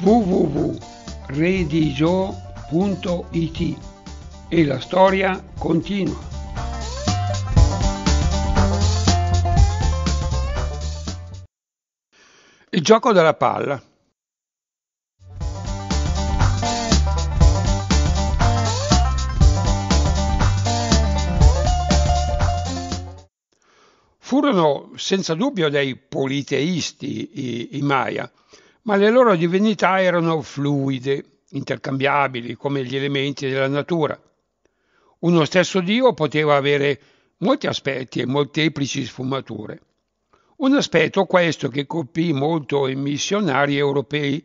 www.redijo.it e la storia continua. Il gioco della palla. Furono senza dubbio dei politeisti i, i Maya, ma le loro divinità erano fluide, intercambiabili come gli elementi della natura. Uno stesso Dio poteva avere molti aspetti e molteplici sfumature. Un aspetto questo che colpì molto i missionari europei,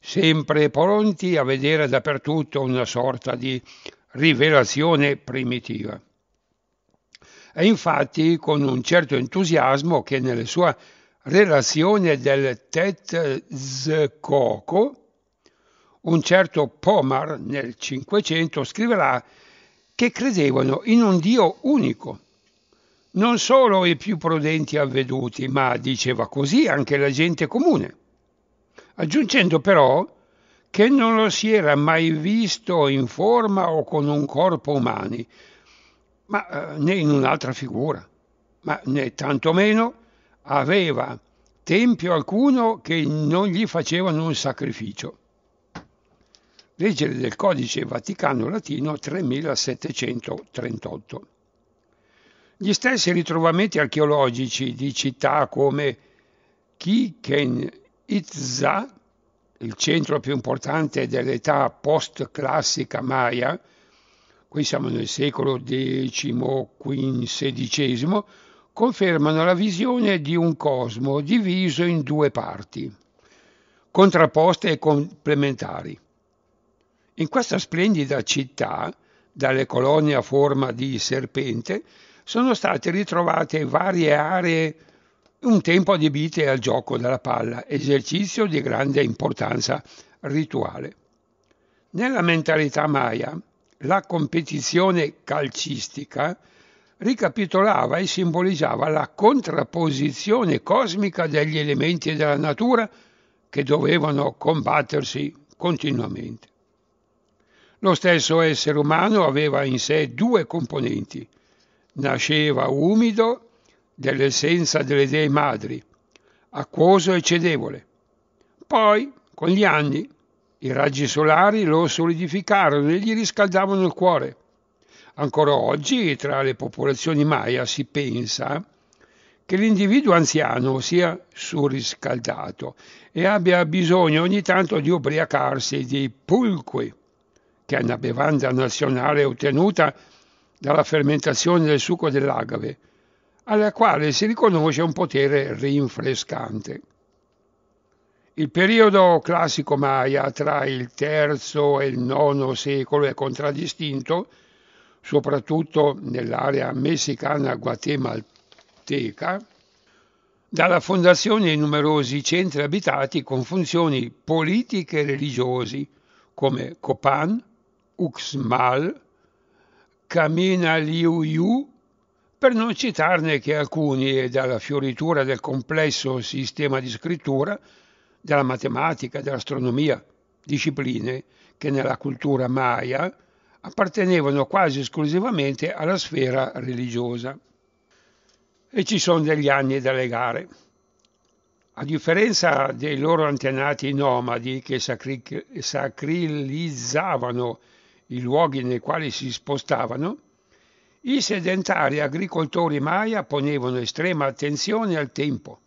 sempre pronti a vedere dappertutto una sorta di rivelazione primitiva. È infatti con un certo entusiasmo che nella sua relazione del Tetzcoco, un certo Pomar nel Cinquecento scriverà che credevano in un Dio unico. Non solo i più prudenti avveduti, ma diceva così anche la gente comune, aggiungendo però che non lo si era mai visto in forma o con un corpo umani, ma, eh, né in un'altra figura, ma né tantomeno aveva tempio alcuno che non gli facevano un sacrificio. Legge del Codice Vaticano Latino 3738. Gli stessi ritrovamenti archeologici di città come Kiken Itza, il centro più importante dell'età post-classica Maya, qui siamo nel secolo X-XV, confermano la visione di un cosmo diviso in due parti, contrapposte e complementari. In questa splendida città, dalle colonne a forma di serpente, sono state ritrovate varie aree un tempo adibite al gioco della palla, esercizio di grande importanza rituale. Nella mentalità maya, la competizione calcistica ricapitolava e simboleggiava la contrapposizione cosmica degli elementi della natura che dovevano combattersi continuamente. Lo stesso essere umano aveva in sé due componenti. Nasceva umido dell'essenza delle dei madri, acquoso e cedevole. Poi, con gli anni, i raggi solari lo solidificarono e gli riscaldavano il cuore. Ancora oggi, tra le popolazioni Maya, si pensa che l'individuo anziano sia surriscaldato e abbia bisogno ogni tanto di ubriacarsi di pulque, che è una bevanda nazionale ottenuta dalla fermentazione del succo dell'agave, alla quale si riconosce un potere rinfrescante. Il periodo classico Maya tra il III e il IX secolo è contraddistinto, soprattutto nell'area messicana guatemalteca, dalla fondazione di numerosi centri abitati con funzioni politiche e religiosi come Copan, Uxmal, Caminaliuyu, per non citarne che alcuni e dalla fioritura del complesso sistema di scrittura della matematica, dell'astronomia, discipline che nella cultura maya appartenevano quasi esclusivamente alla sfera religiosa. E ci sono degli anni da legare. A differenza dei loro antenati nomadi che sacri- sacrilizzavano i luoghi nei quali si spostavano, i sedentari agricoltori maya ponevano estrema attenzione al tempo.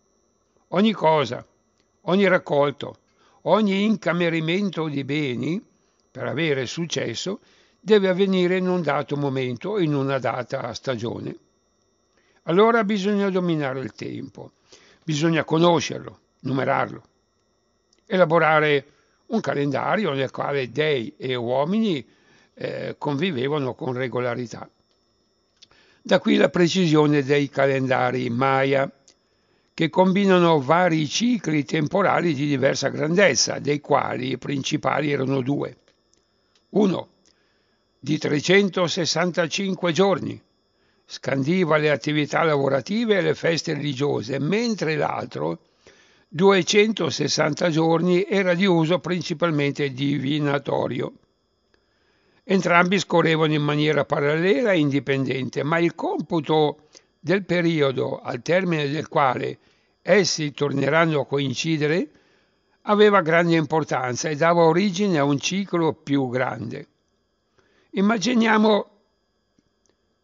Ogni cosa, ogni raccolto, ogni incamerimento di beni, per avere successo, deve avvenire in un dato momento, in una data stagione. Allora bisogna dominare il tempo, bisogna conoscerlo, numerarlo, elaborare un calendario nel quale dei e uomini eh, convivevano con regolarità. Da qui la precisione dei calendari Maya che combinano vari cicli temporali di diversa grandezza, dei quali i principali erano due. Uno, di 365 giorni, scandiva le attività lavorative e le feste religiose, mentre l'altro, 260 giorni, era di uso principalmente divinatorio. Entrambi scorrevano in maniera parallela e indipendente, ma il computo del periodo al termine del quale essi torneranno a coincidere aveva grande importanza e dava origine a un ciclo più grande. Immaginiamo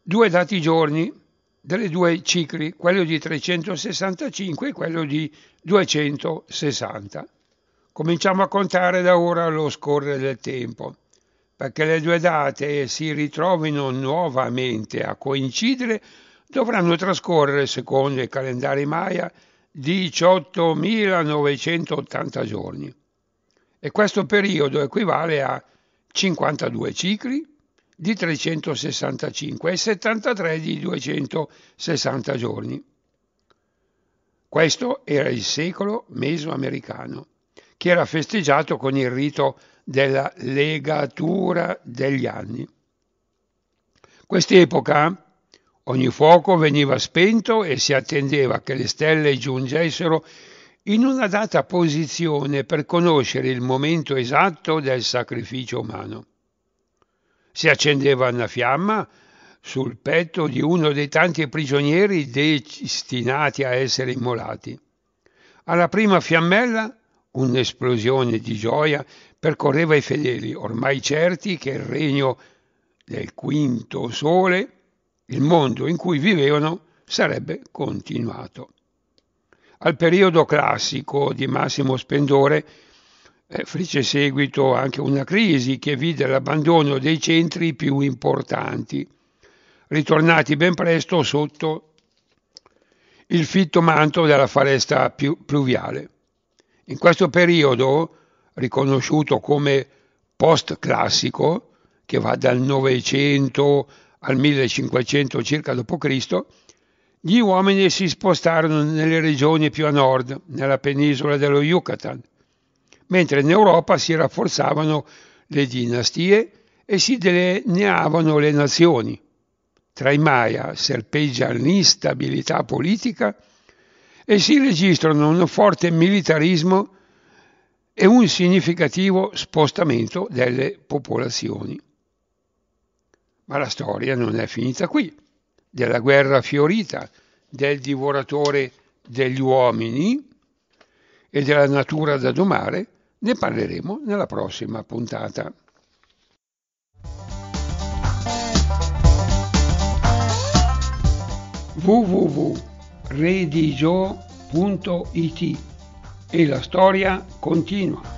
due dati giorni delle due cicli, quello di 365 e quello di 260. Cominciamo a contare da ora lo scorrere del tempo, perché le due date si ritrovino nuovamente a coincidere dovranno trascorrere, secondo i calendari Maya, 18.980 giorni. E questo periodo equivale a 52 cicli di 365 e 73 di 260 giorni. Questo era il secolo mesoamericano, che era festeggiato con il rito della legatura degli anni. Quest'epoca Ogni fuoco veniva spento e si attendeva che le stelle giungessero in una data posizione per conoscere il momento esatto del sacrificio umano. Si accendeva una fiamma sul petto di uno dei tanti prigionieri destinati a essere immolati. Alla prima fiammella un'esplosione di gioia percorreva i fedeli, ormai certi che il regno del quinto sole il mondo in cui vivevano sarebbe continuato. Al periodo classico di massimo splendore eh, fece seguito anche una crisi che vide l'abbandono dei centri più importanti, ritornati ben presto sotto il fitto manto della foresta più, pluviale. In questo periodo, riconosciuto come post-classico, che va dal Novecento al 1500 circa d.C., gli uomini si spostarono nelle regioni più a nord, nella penisola dello Yucatan, mentre in Europa si rafforzavano le dinastie e si delineavano le nazioni. Tra i Maya serpeggia l'instabilità politica e si registrano un forte militarismo e un significativo spostamento delle popolazioni. Ma la storia non è finita qui, della guerra fiorita, del divoratore degli uomini e della natura da domare, ne parleremo nella prossima puntata. www.redigio.it e la storia continua.